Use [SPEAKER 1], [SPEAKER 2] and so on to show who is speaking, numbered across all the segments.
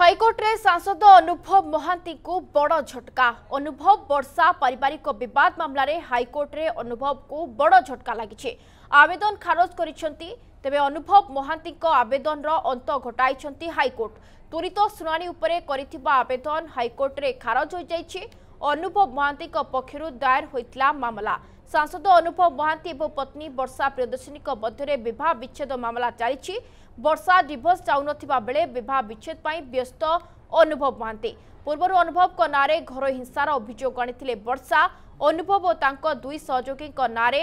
[SPEAKER 1] হাইকোর্টে সাংসদ অনুভব মহান্তিଙ୍କୁ বড় ঝটকা অনুভব বর্ষা পারিবারিক বিবাদ মামলার হাইকোর্টে অনুভবকু বড় ঝটকা লাগিছে আবেদন খারজ করেছেন তবে অনুভব মহান্তিଙ୍କ আবেদনর অন্ত ঘটাইছেন হাইকোর্ট ত্বরিত শুনানি উপরে করিଥିବା আবেদন হাইকোর্টে খারজ হয়ে যাইছে ଅନୁଭବ ମହାନ୍ତିଙ୍କ ପକ୍ଷରୁ ଦାୟର ହୋଇଥିଲା ମାମଲା ସାଂସଦ ଅନୁଭବ ମହାନ୍ତି ଏବଂ ପତ୍ନୀ ବର୍ଷା ପ୍ରିୟଦର୍ଶିନୀଙ୍କ ମଧ୍ୟରେ ବିବାହ ବିଚ୍ଛେଦ ମାମଲା ଚାଲିଛି ବର୍ଷା ଡିଭୋର୍ସ ଚାହୁଁନଥିବା ବେଳେ ବିବାହ ବିଚ୍ଛେଦ ପାଇଁ ବ୍ୟସ୍ତ ଅନୁଭବ ମହାନ୍ତି ପୂର୍ବରୁ ଅନୁଭବଙ୍କ ନାଁରେ ଘରୋଇ ହିଂସାର ଅଭିଯୋଗ ଆଣିଥିଲେ ବର୍ଷା ଅନୁଭବ ଓ ତାଙ୍କ ଦୁଇ ସହଯୋଗୀଙ୍କ ନାଁରେ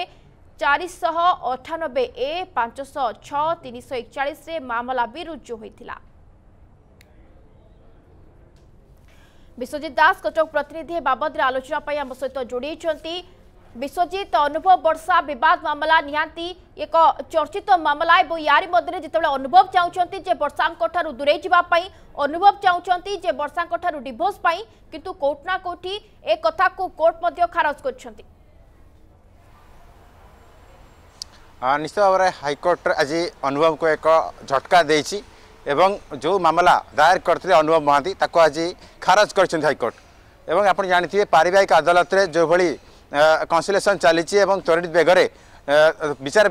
[SPEAKER 1] ଚାରିଶହ ଅଠାନବେ ଏ ପାଞ୍ଚଶହ ଛଅ ତିନିଶହ ଏକଚାଳିଶରେ ମାମଲା ବି ରୁଜୁ ହୋଇଥିଲା বিশ্বজিৎ দাস কটক প্রতিনিধি এ বাবদে আলোচনা আম সহ যোড়াই বিশ্বজিৎ অনুভব বর্ষা বিবাদ মামলা নিহতি এক চর্চিত মামলা এবং ইয়ারি মধ্যে যেত অনুভব চাহুমান যে বর্ষাঙ্ঠার দূরেই যাওয়া অনুভব চাহুমান যে বর্ষাঙ্ঠার ডিভোর্স কিন্তু কোর্ট না কোটি এ কথা কোর্ট মধ্যে খারজ করছেন
[SPEAKER 2] নিশ্চিত ভাবে হাইকোর্টরে আজ অনুভবকে এক ঝটকা দিয়েছি এবং যে মামলা দায়ের করে অনুভব মহাନ୍ତି তাকে আজ খারজ করেছেন হাইকোর্ট এবং আপনি জাঁথে পারিবারিক আদালতের যেভাবে কনসিলেসন চালছে এবং ত্বরিত বেগরে বিচার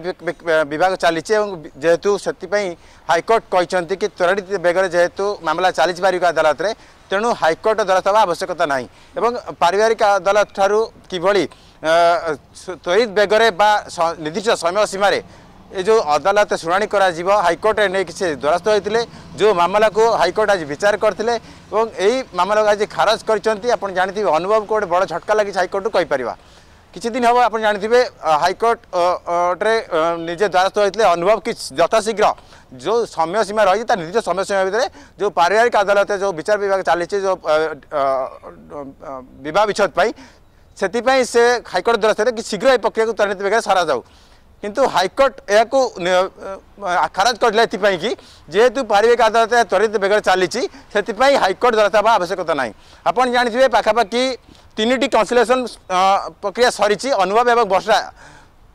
[SPEAKER 2] বিভাগ চালছে এবং যেহেতু সেপাই হাইকোর্ট কিন্তু কি ত্বরিত বেগরে যেহেতু মামলা চালছে পারিবারিক আদালতের তেমন হাইকোর্ট দ্বারস্থ হওয়া আবশ্যকতা না এবং পারিবারিক আদালত ঠার কিভাবে ত্বরিত বেগরে বা নির্দিষ্ট সময় সময়সীমায় ଏ ଯେଉଁ ଅଦାଲତ ଶୁଣାଣି କରାଯିବ ହାଇକୋର୍ଟ ଏ ନେଇକି ସେ ଦ୍ୱାରସ୍ଥ ହୋଇଥିଲେ ଯେଉଁ ମାମଲାକୁ ହାଇକୋର୍ଟ ଆଜି ବିଚାର କରିଥିଲେ ଏବଂ ଏହି ମାମଲାକୁ ଆଜି ଖାରଜ କରିଛନ୍ତି ଆପଣ ଜାଣିଥିବେ ଅନୁଭବକୁ ଗୋଟେ ବଡ଼ ଝଟକା ଲାଗିଛି ହାଇକୋର୍ଟକୁ କହିପାରିବା କିଛି ଦିନ ହେବ ଆପଣ ଜାଣିଥିବେ ହାଇକୋର୍ଟରେ ନିଜେ ଦ୍ୱାରସ୍ଥ ହୋଇଥିଲେ ଅନୁଭବ କି ଯଥାଶୀଘ୍ର ଯେଉଁ ସମୟସୀମା ରହିଛି ତା ନିର୍ଦ୍ଦିଷ୍ଟ ସମୟସୀମା ଭିତରେ ଯେଉଁ ପାରିବାରିକ ଅଦାଲତରେ ଯେଉଁ ବିଚାର ବିଭାଗ ଚାଲିଛି ଯେଉଁ ବିବାହ ବିଚ୍ଛେଦ ପାଇଁ ସେଥିପାଇଁ ସେ ହାଇକୋର୍ଟ ଦ୍ୱାରସ୍ଥରେ କି ଶୀଘ୍ର ଏ ପ୍ରକ୍ରିୟାକୁ ତ୍ୱରାନ୍ୱିତ ବେଗରେ ସରାଯାଉ কিন্তু হাইକୋର୍ଟ ଏହାକୁ ଖାରଜ କରିଥିଲା ଏଥିପାଇଁ କି ଯେହେତୁ ପାରିବାରିକ ଆଦାଲତ ଏହା ତ୍ୱରିତ ବେଗରେ ଚାଲିଛି ସେଥିପାଇଁ ହାଇକୋର୍ଟ ଦରଖାସ୍ତ ହେବା ଆବଶ୍ୟକତା ନାହିଁ ଆପଣ ଜାଣିଥିବେ ପାଖାପାଖି ତିନିଟି କନ୍ସିଲେସନ୍ ପ୍ରକ୍ରିୟା ସରିଛି ଅନୁଭବ ଏବଂ ବର୍ଷା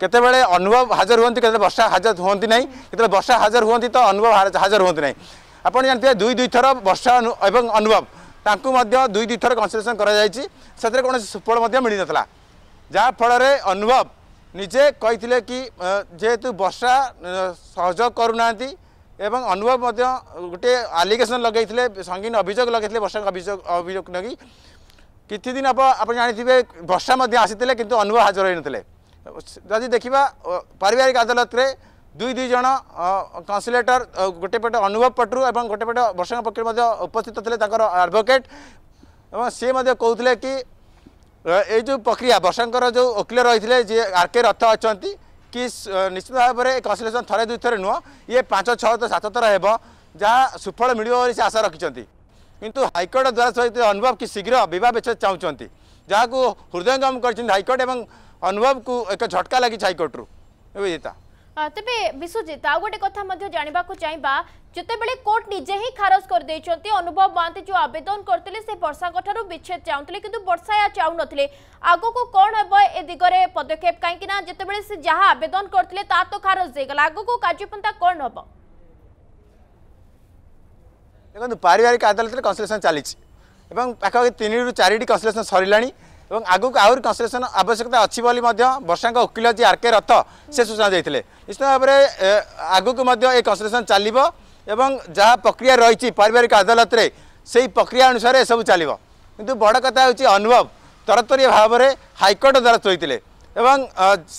[SPEAKER 2] କେତେବେଳେ ଅନୁଭବ ହାଜର ହୁଅନ୍ତି କେତେବେଳେ ବର୍ଷା ହାଜର ହୁଅନ୍ତି ନାହିଁ କେତେବେଳେ ବର୍ଷା ହାଜର ହୁଅନ୍ତି ତ ଅନୁଭବ ହାଜର ହୁଅନ୍ତି ନାହିଁ ଆପଣ ଜାଣିଥିବେ ଦୁଇ ଦୁଇଥର ବର୍ଷା ଏବଂ ଅନୁଭବ ତାଙ୍କୁ ମଧ୍ୟ ଦୁଇ ଦୁଇଥର କନ୍ସିଲେସନ୍ କରାଯାଇଛି ସେଥିରେ କୌଣସି ସୁଫଳ ମଧ୍ୟ ମିଳିନଥିଲା ଯାହାଫଳରେ ଅନୁଭବ ନିଜେ କହିଥିଲେ କି ଯେହେତୁ ବର୍ଷା ସହଯୋଗ କରୁନାହାନ୍ତି ଏବଂ ଅନୁଭବ ମଧ୍ୟ ଗୋଟିଏ ଆଲିଗେସନ୍ ଲଗାଇଥିଲେ ସଙ୍ଗୀନ ଅଭିଯୋଗ ଲଗାଇଥିଲେ ବର୍ଷାଙ୍କ ଅଭିଯୋଗ ଅଭିଯୋଗ ନେଇକି କିଛିଦିନ ହେବ ଆପଣ ଜାଣିଥିବେ ବର୍ଷା ମଧ୍ୟ ଆସିଥିଲେ କିନ୍ତୁ ଅନୁଭବ ହାଜର ହୋଇନଥିଲେ ଯଦି ଦେଖିବା ପାରିବାରିକ ଅଦାଲତରେ ଦୁଇ ଦୁଇ ଜଣ କନସୁଲେଟର ଗୋଟେ ପଟେ ଅନୁଭବ ପଟରୁ ଏବଂ ଗୋଟେ ପଟେ ବର୍ଷାଙ୍କ ପକ୍ଷରୁ ମଧ୍ୟ ଉପସ୍ଥିତ ଥିଲେ ତାଙ୍କର ଆଡ଼ଭୋକେଟ୍ ଏବଂ ସିଏ ମଧ୍ୟ କହୁଥିଲେ କି ये जो प्रक्रिया बर्षा जो वकिल रही थे जी आरके रथ अच्छा कि निश्चित भाव में कन्सल्टेसन थे दुई थर नुह ये पांच छः तो सात थर हो जहाँ सुफल मिली से आशा रखिंट कितु हाइकोर्ट द्वारा सहित अनुभव कि शीघ्र बवाह विच्छेद चाहूँ जहाँ को हृदयंगम कर हाइकोर्ट और अनुभव को एक झटका लगी हाइकोर्ट रूता
[SPEAKER 1] ତେବେ ବିଶ୍ୱଜିତ ଆଉ ଗୋଟେ କଥା ମଧ୍ୟ ଜାଣିବାକୁ ଚାହିଁବା ଯେତେବେଳେ କୋର୍ଟ ନିଜେ ହିଁ ଖାରଜ କରିଦେଇଛନ୍ତି ଅନୁଭବ ମହାନ୍ତି ଯେଉଁ ଆବେଦନ କରିଥିଲେ ସେ ବର୍ଷାଙ୍କଠାରୁ ବିଚ୍ଛେଦ ଚାହୁଁଥିଲେ କିନ୍ତୁ ବର୍ଷା ଏହା ଚାହୁଁନଥିଲେ ଆଗକୁ କ'ଣ ହେବ ଏ ଦିଗରେ ପଦକ୍ଷେପ କାହିଁକି ନା ଯେତେବେଳେ ସେ ଯାହା ଆବେଦନ କରିଥିଲେ ତାହା ତ ଖାରଜ ହେଇଗଲା ଆଗକୁ କାର୍ଯ୍ୟପନ୍ଥା କ'ଣ ହେବ
[SPEAKER 2] ଦେଖନ୍ତୁ ପାରିବାରିକ ଆଦାଲତରେ କନ୍ସଲେସନ୍ ଚାଲିଛି ଏବଂ ପାଖାପାଖି ତିନିରୁ ଚାରିଟି କନ୍ସଲେସନ୍ ସରିଲାଣି ଏବଂ ଆଗକୁ ଆହୁରି କନ୍ସଟ୍ରକ୍ସନ୍ ଆବଶ୍ୟକତା ଅଛି ବୋଲି ମଧ୍ୟ ବର୍ଷାଙ୍କ ଓକିଲ ଯିଏ ଆର୍ କେ ରଥ ସେ ସୂଚନା ଦେଇଥିଲେ ନିଶ୍ଚିତ ଭାବରେ ଆଗକୁ ମଧ୍ୟ ଏ କନ୍ସଟ୍ରକ୍ସନ୍ ଚାଲିବ ଏବଂ ଯାହା ପ୍ରକ୍ରିୟା ରହିଛି ପାରିବାରିକ ଅଦାଲତରେ ସେହି ପ୍ରକ୍ରିୟା ଅନୁସାରେ ଏସବୁ ଚାଲିବ କିନ୍ତୁ ବଡ଼ କଥା ହେଉଛି ଅନୁଭବ ତରତରୀୟ ଭାବରେ ହାଇକୋର୍ଟ ଦ୍ୱାରା ଥୋଇଥିଲେ ଏବଂ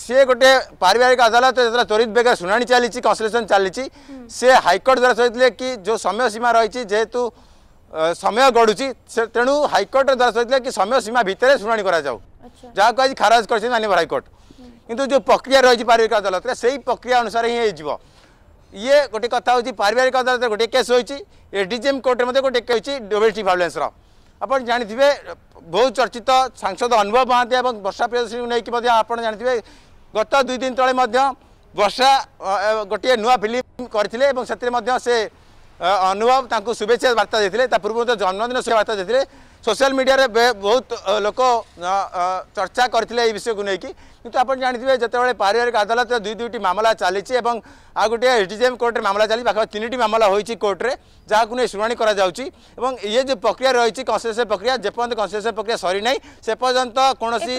[SPEAKER 2] ସିଏ ଗୋଟିଏ ପାରିବାରିକ ଅଦାଲତ ଯେତେବେଳେ ତ୍ୱରିତ ବେଗରେ ଶୁଣାଣି ଚାଲିଛି କନ୍ସଟ୍ରକ୍ସନ୍ ଚାଲିଛି ସେ ହାଇକୋର୍ଟ ଦ୍ୱାରା ଥୋଇଥିଲେ କି ଯେଉଁ ସମୟ ସୀମା ରହିଛି ଯେହେତୁ ସମୟ ଗଡ଼ୁଛି ତେଣୁ ହାଇକୋର୍ଟର ଦ୍ୱାରା ହୋଇଥିଲା କି ସମୟ ସୀମା ଭିତରେ ଶୁଣାଣି କରାଯାଉ ଯାହାକୁ ଆଜି ଖାରଜ କରିଛନ୍ତି ମାନ୍ୟବର ହାଇକୋର୍ଟ କିନ୍ତୁ ଯେଉଁ ପ୍ରକ୍ରିୟା ରହିଛି ପାରିବାରିକ ଅଦାଲତରେ ସେଇ ପ୍ରକ୍ରିୟା ଅନୁସାରେ ହିଁ ହେଇଯିବ ଇଏ ଗୋଟେ କଥା ହେଉଛି ପାରିବାରିକ ଅଦାଲତରେ ଗୋଟିଏ କେସ୍ ହୋଇଛି ଏ ଏଡିଜିଏମ୍ କୋର୍ଟରେ ମଧ୍ୟ ଗୋଟିଏ କେସ୍ ହୋଇଛି ଡୋମେଷ୍ଟିକ୍ ଭାଓଲେନ୍ସର ଆପଣ ଜାଣିଥିବେ ବହୁ ଚର୍ଚ୍ଚିତ ସାଂସଦ ଅନୁଭବ ମହାନ୍ତି ଏବଂ ବର୍ଷା ପ୍ରିୟଦର୍ଶୀଙ୍କୁ ନେଇକି ମଧ୍ୟ ଆପଣ ଜାଣିଥିବେ ଗତ ଦୁଇ ଦିନ ତଳେ ମଧ୍ୟ ବର୍ଷା ଗୋଟିଏ ନୂଆ ଫିଲ୍ମ କରିଥିଲେ ଏବଂ ସେଥିରେ ମଧ୍ୟ ସେ ଅନୁଭବ ତାଙ୍କୁ ଶୁଭେଚ୍ଛା ବାର୍ତ୍ତା ଦେଇଥିଲେ ତା ପୂର୍ବରୁ ମଧ୍ୟ ଜନ୍ମଦିନ ଶୁଭେଚ୍ଛା ବାର୍ତ୍ତା ଦେଇଥିଲେ ସୋସିଆଲ ମିଡ଼ିଆରେ ବହୁତ ଲୋକ ଚର୍ଚ୍ଚା କରିଥିଲେ ଏହି ବିଷୟକୁ ନେଇକି କିନ୍ତୁ ଆପଣ ଜାଣିଥିବେ ଯେତେବେଳେ ପାରିବାରିକ ଅଦାଲତରେ ଦୁଇ ଦୁଇଟି ମାମଲା ଚାଲିଛି ଏବଂ ଆଉ ଗୋଟିଏ ଏସ୍ଡିଜିଏମ୍ କୋର୍ଟରେ ମାମଲା ଚାଲିଛି ପାଖାପାଖି ତିନିଟି ମାମଲା ହୋଇଛି କୋର୍ଟରେ ଯାହାକୁ ନେଇ ଶୁଣାଣି କରାଯାଉଛି ଏବଂ ଇଏ ଯେଉଁ ପ୍ରକ୍ରିୟା ରହିଛି କନ୍ଷ୍ଟିଟ୍ୟୁସନ୍ ପ୍ରକ୍ରିୟା ଯେପର୍ଯ୍ୟନ୍ତ କନ୍ଷ୍ଟିଟ୍ୟୁସନ୍ ପ୍ରକ୍ରିୟା ସରିନାହିଁ ସେ ପର୍ଯ୍ୟନ୍ତ କୌଣସି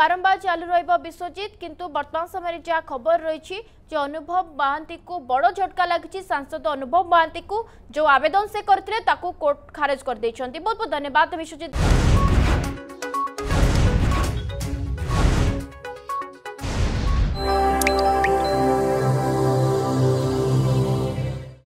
[SPEAKER 1] ବାରମ୍ବାର ଚାଲୁ ରହିବ ବିଶ୍ୱଜିତ କିନ୍ତୁ ବର୍ତ୍ତମାନ ସମୟରେ ଯାହା ଖବର ରହିଛି যে অনুভব মহান্তি বড় ঝটকা লাগিছে সাংসদ অনুভব মহান্তি যে আবেদন সে করে তাকে কোর্ট খারজ করে দিয়েছেন বহুত বহুত ধন্যবাদ বিশ্বজিৎ